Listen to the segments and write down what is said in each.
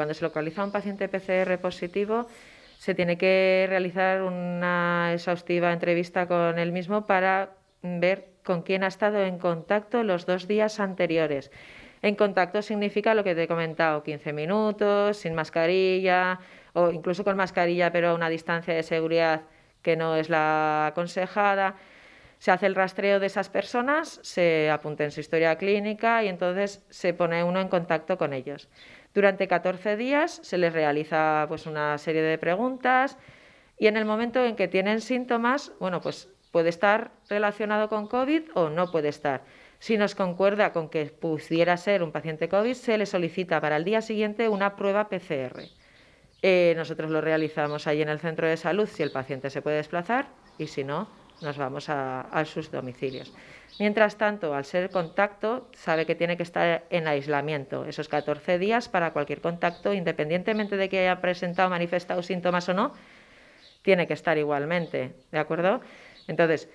Cuando se localiza un paciente PCR positivo, se tiene que realizar una exhaustiva entrevista con él mismo para ver con quién ha estado en contacto los dos días anteriores. En contacto significa lo que te he comentado, 15 minutos, sin mascarilla o incluso con mascarilla pero a una distancia de seguridad que no es la aconsejada se hace el rastreo de esas personas, se apunta en su historia clínica y entonces se pone uno en contacto con ellos. Durante 14 días se les realiza pues, una serie de preguntas y en el momento en que tienen síntomas, bueno, pues puede estar relacionado con COVID o no puede estar. Si nos concuerda con que pudiera ser un paciente COVID, se le solicita para el día siguiente una prueba PCR. Eh, nosotros lo realizamos ahí en el centro de salud si el paciente se puede desplazar y si no, nos vamos a, a sus domicilios. Mientras tanto, al ser contacto, sabe que tiene que estar en aislamiento, esos 14 días para cualquier contacto, independientemente de que haya presentado, manifestado síntomas o no, tiene que estar igualmente, ¿de acuerdo? Entonces,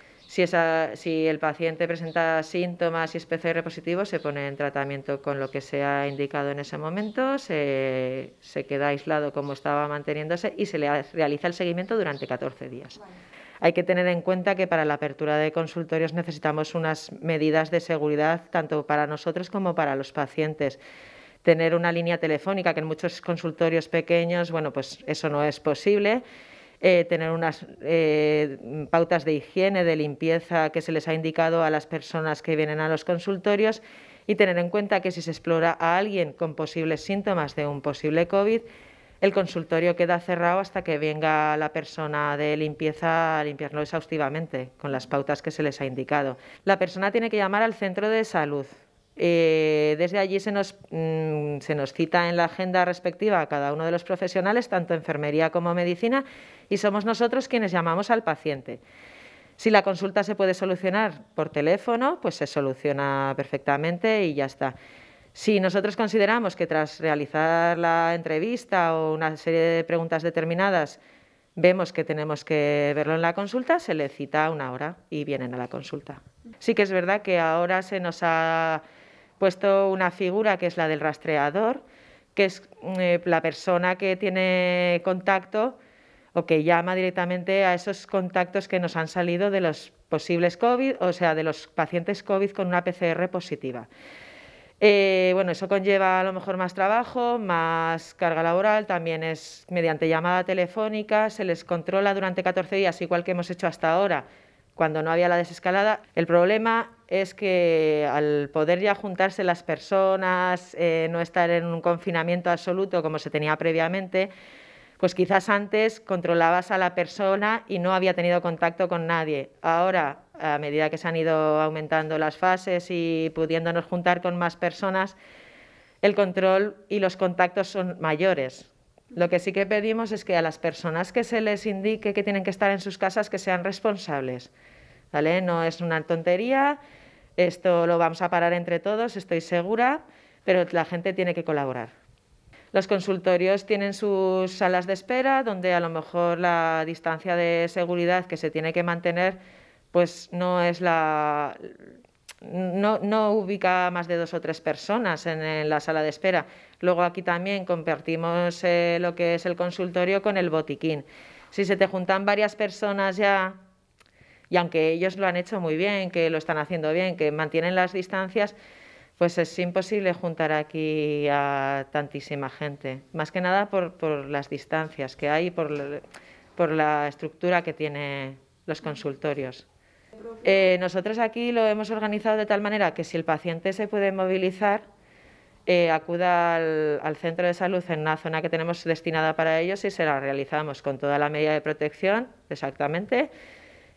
si, el paciente presenta síntomas y es PCR positivo, se pone en tratamiento con lo que se ha indicado en ese momento, se, queda aislado como estaba manteniéndose y se le realiza el seguimiento durante 14 días. Hay que tener en cuenta que para la apertura de consultorios necesitamos unas medidas de seguridad tanto para nosotros como para los pacientes tener una línea telefónica, que en muchos consultorios pequeños, bueno, pues eso no es posible. Eh, tener unas eh, pautas de higiene, de limpieza que se les ha indicado a las personas que vienen a los consultorios y tener en cuenta que si se explora a alguien con posibles síntomas de un posible COVID, el consultorio queda cerrado hasta que venga la persona de limpieza a limpiarlo exhaustivamente con las pautas que se les ha indicado. La persona tiene que llamar al centro de salud eh, desde allí se nos, mm, se nos cita en la agenda respectiva a cada uno de los profesionales, tanto enfermería como medicina, y somos nosotros quienes llamamos al paciente. Si la consulta se puede solucionar por teléfono, pues se soluciona perfectamente y ya está. Si nosotros consideramos que tras realizar la entrevista o una serie de preguntas determinadas vemos que tenemos que verlo en la consulta, se le cita una hora y vienen a la consulta. Sí que es verdad que ahora se nos ha puesto una figura que es la del rastreador, que es eh, la persona que tiene contacto o que llama directamente a esos contactos que nos han salido de los posibles COVID, o sea, de los pacientes COVID con una PCR positiva. Eh, bueno, eso conlleva a lo mejor más trabajo, más carga laboral, también es mediante llamada telefónica, se les controla durante 14 días, igual que hemos hecho hasta ahora, cuando no había la desescalada. El problema es que al poder ya juntarse las personas, eh, no estar en un confinamiento absoluto como se tenía previamente, pues quizás antes controlabas a la persona y no había tenido contacto con nadie. Ahora, a medida que se han ido aumentando las fases y pudiéndonos juntar con más personas, el control y los contactos son mayores. Lo que sí que pedimos es que a las personas que se les indique que tienen que estar en sus casas, que sean responsables. ¿vale? No es una tontería, esto lo vamos a parar entre todos, estoy segura, pero la gente tiene que colaborar. Los consultorios tienen sus salas de espera, donde a lo mejor la distancia de seguridad que se tiene que mantener pues no es la, no, ubica más de dos o tres personas en, la sala de espera. Luego aquí también compartimos eh, lo que es el consultorio con el botiquín. Si se te juntan varias personas ya, y aunque ellos lo han hecho muy bien, que lo están haciendo bien, que mantienen las distancias, pues es imposible juntar aquí a tantísima gente. Más que nada por, las distancias que hay por, por la estructura que tienen los consultorios. Eh, nosotros aquí lo hemos organizado de tal manera que si el paciente se puede movilizar, eh, acuda al, centro de salud en una zona que tenemos destinada para ellos y se la realizamos con toda la medida de protección, exactamente.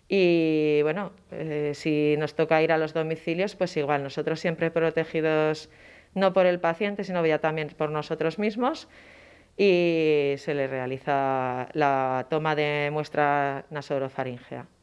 Y bueno, eh, si nos toca ir a los domicilios, pues igual, nosotros siempre protegidos no por el paciente, sino ya también por nosotros mismos y se le realiza la toma de muestra nasorofaringea.